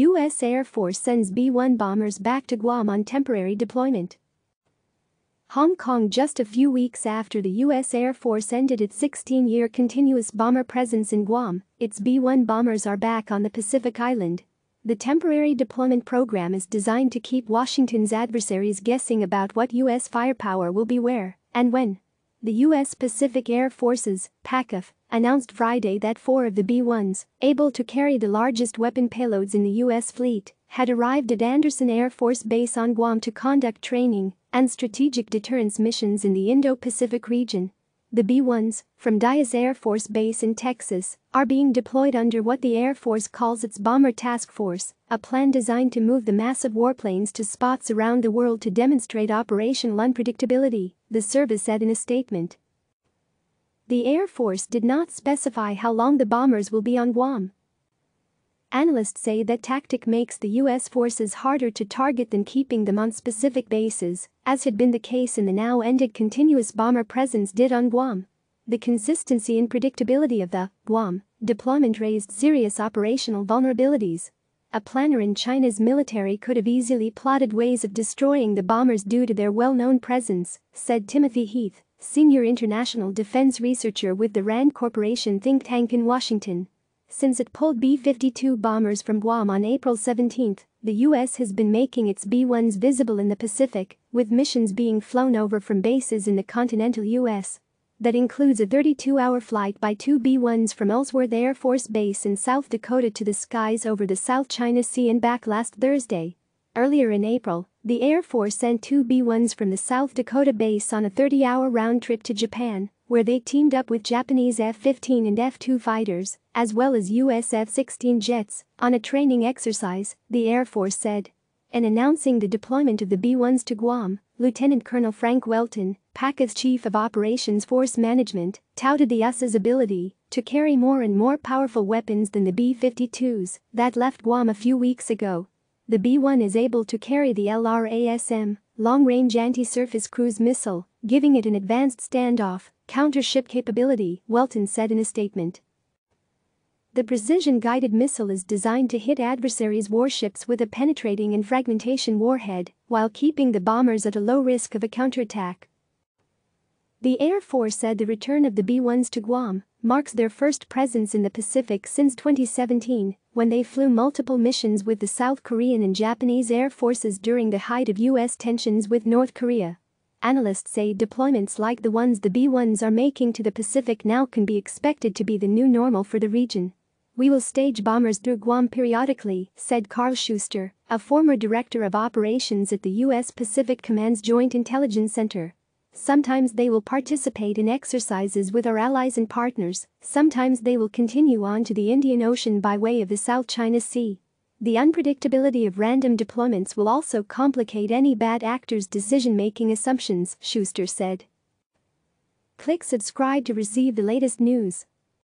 U.S. Air Force sends B-1 bombers back to Guam on temporary deployment. Hong Kong just a few weeks after the U.S. Air Force ended its 16-year continuous bomber presence in Guam, its B-1 bombers are back on the Pacific Island. The temporary deployment program is designed to keep Washington's adversaries guessing about what U.S. firepower will be where and when. The U.S. Pacific Air Forces, PACAF announced Friday that four of the B-1s, able to carry the largest weapon payloads in the U.S. fleet, had arrived at Anderson Air Force Base on Guam to conduct training and strategic deterrence missions in the Indo-Pacific region. The B-1s, from Dias Air Force Base in Texas, are being deployed under what the Air Force calls its Bomber Task Force, a plan designed to move the massive warplanes to spots around the world to demonstrate operational unpredictability, the service said in a statement. The Air Force did not specify how long the bombers will be on Guam. Analysts say that tactic makes the U.S. forces harder to target than keeping them on specific bases, as had been the case in the now-ended continuous bomber presence did on Guam. The consistency and predictability of the Guam deployment raised serious operational vulnerabilities. A planner in China's military could have easily plotted ways of destroying the bombers due to their well-known presence, said Timothy Heath senior international defense researcher with the RAND Corporation think tank in Washington. Since it pulled B 52 bombers from Guam on April 17, the U.S. has been making its B 1s visible in the Pacific, with missions being flown over from bases in the continental U.S. That includes a 32 hour flight by two B 1s from Ellsworth Air Force Base in South Dakota to the skies over the South China Sea and back last Thursday. Earlier in April, the Air Force sent two B-1s from the South Dakota base on a 30-hour round trip to Japan, where they teamed up with Japanese F-15 and F-2 fighters, as well as US F-16 jets, on a training exercise, the Air Force said. In announcing the deployment of the B-1s to Guam, Lieutenant Colonel Frank Welton, PACA's Chief of Operations Force Management, touted the US's ability to carry more and more powerful weapons than the B-52s that left Guam a few weeks ago the B-1 is able to carry the LRASM, long-range anti-surface cruise missile, giving it an advanced standoff, counter-ship capability, Welton said in a statement. The precision-guided missile is designed to hit adversaries' warships with a penetrating and fragmentation warhead, while keeping the bombers at a low risk of a counterattack. The Air Force said the return of the B-1s to Guam marks their first presence in the Pacific since 2017, when they flew multiple missions with the South Korean and Japanese air forces during the height of U.S. tensions with North Korea. Analysts say deployments like the ones the B-1s are making to the Pacific now can be expected to be the new normal for the region. We will stage bombers through Guam periodically, said Carl Schuster, a former director of operations at the U.S. Pacific Command's Joint Intelligence Center. Sometimes they will participate in exercises with our allies and partners, sometimes they will continue on to the Indian Ocean by way of the South China Sea. The unpredictability of random deployments will also complicate any bad actor's decision-making assumptions, Schuster said. Click subscribe to receive the latest news.